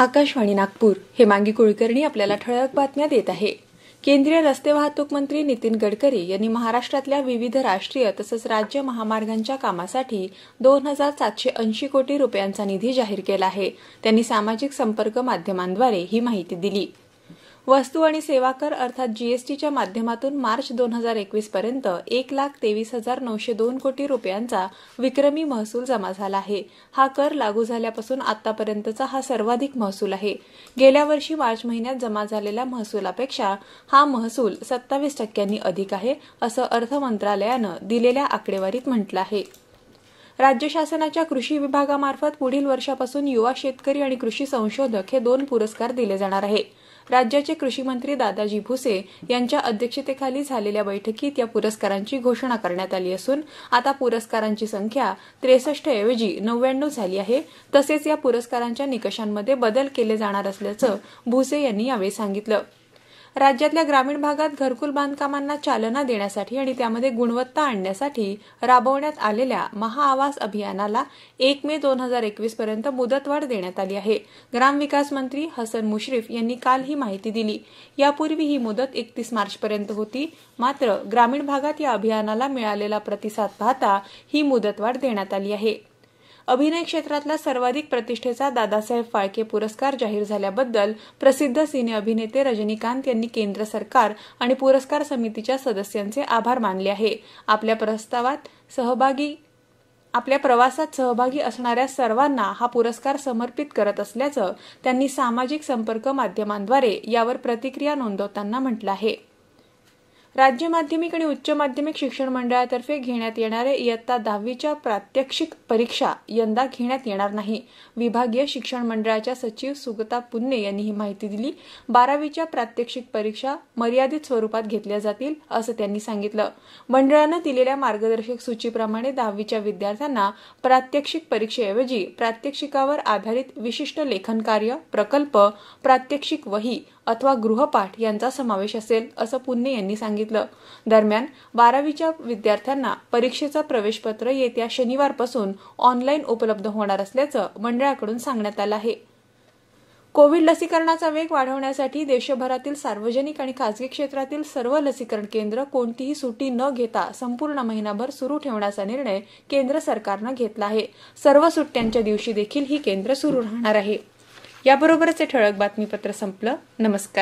आकाशवाणी नागपूर हेमांगी कुलकर्णी आपल्याला ठळक बातम्या देत आहे केंद्रीय रस्ते वाहतूक मंत्री नितीन गडकरी यांनी महाराष्ट्रातल्या विविध राष्ट्रीय तसंच राज्य महामार्गांच्या कामासाठी दोन हजार सातशे ऐंशी कोटी रुपयांचा निधी जाहीर केला आहे त्यांनी सामाजिक संपर्क माध्यमांद्वारे ही माहिती दिली वस्तू आणि सेवा कर अर्थात जीएसटीच्या माध्यमातून मार्च दोन हजार एकवीस पर्यंत एक लाख तेवीस हजार नऊशे दोन कोटी रुपयांचा विक्रमी महसूल जमा झाला आहे हा कर लागू झाल्यापासून आतापर्यंतचा हा सर्वाधिक महसूल आहे गेल्या वर्षी मार्च महिन्यात जमा झालेल्या महसुलापेक्षा हा महसूल सत्तावीस टक्क्यांनी अधिक आहे असं अर्थ मंत्रालयानं दिलेल्या आकडेवारीत म्हटलं आहे राज्य शासनाच्या कृषी विभागामार्फत पुढील वर्षापासून युवा शेतकरी आणि कृषी संशोधक हे दोन पुरस्कार दिले जाणार आहेत राज्याचे कृषी मंत्री दादाजी भुसे यांच्या अध्यक्षतेखाली झालेल्या बैठकीत या पुरस्कारांची घोषणा करण्यात आली असून आता पुरस्कारांची संख्या त्रेसष्ट ऐवजी नव्याण्णव झाली आहे तसेच या पुरस्कारांच्या निकषांमध्ये बदल केले जाणार असल्याचं भुसे यांनी यावेळी सांगितलं राज्यातल्या ग्रामीण भागात घरकुल बांधकामांना चालना देण्यासाठी आणि त्यामध्ये गुणवत्ता आणण्यासाठी राबवण्यात आलेल्या महाआवास अभियानाला एक मे दोन हजार एकवीस पर्यंत मुदतवाढ देण्यात आली आहे ग्रामविकास मंत्री हसन मुश्रीफ यांनी काल ही माहिती दिली यापूर्वी ही मुदत एकतीस मार्चपर्यंत होती मात्र ग्रामीण भागात या अभियानाला मिळालेला प्रतिसाद पाहता ही मुदतवाढ देण्यात आली आहे अभिनय क्षेत्रातला सर्वाधिक प्रतिष्ठेचा दादासाहेब फाळके पुरस्कार जाहीर झाल्याबद्दल प्रसिद्ध सिने अभिनेते रजनीकांत यांनी केंद्र सरकार आणि पुरस्कार समितीच्या सदस्यांचे आभार मानले आहे आपल्या प्रस्तावात सहभागी आपल्या प्रवासात सहभागी असणाऱ्या सर्वांना हा पुरस्कार समर्पित करत असल्याचं त्यांनी सामाजिक संपर्क माध्यमांद्वारे यावर प्रतिक्रिया नोंदवताना म्हटलं आहे राज्य माध्यमिक आणि उच्च माध्यमिक शिक्षण मंडळातर्फे घेण्यात येणारे इयत्ता दहावीच्या प्रात्यक्षिक परीक्षा यंदा घेण्यात येणार नाही विभागीय शिक्षण मंडळाच्या सचिव सुगता पुन्ने यांनी ही माहिती दिली बारावीच्या प्रात्यक्षिक परीक्षा मर्यादित स्वरूपात घेतल्या जातील असं त्यांनी सांगितलं मंडळानं दिलेल्या मार्गदर्शक सूचीप्रमाणे दहावीच्या विद्यार्थ्यांना प्रात्यक्षिक परीक्षेऐवजी प्रात्यक्षिकावर आधारित विशिष्ट लेखन कार्य प्रकल्प प्रात्यक्षिक वही अथवा गृहपाठ यांचा समावेश असेल असं पुन्ने यांनी सांगितलं सांगितलं दरम्यान बारावीच्या विद्यार्थ्यांना परीक्षेचं प्रवेशपत्र येत्या शनिवारपासून ऑनलाईन उपलब्ध होणार असल्याचं मंडळाकडून सांगण्यात आलं आहे कोविड लसीकरणाचा वेग वाढवण्यासाठी देशभरातील सार्वजनिक आणि खासगी क्षेत्रातील सर्व लसीकरण केंद्र कोणतीही सुटी न घेता संपूर्ण महिनाभर सुरू ठेवण्याचा निर्णय केंद्र सरकारनं घेतला आहे सर्व सुट्ट्यांच्या दिवशी देखील ही केंद्र सुरू राहणार आहे याबरोबरच हे ठळक बातमीपत्र संपलं नमस्कार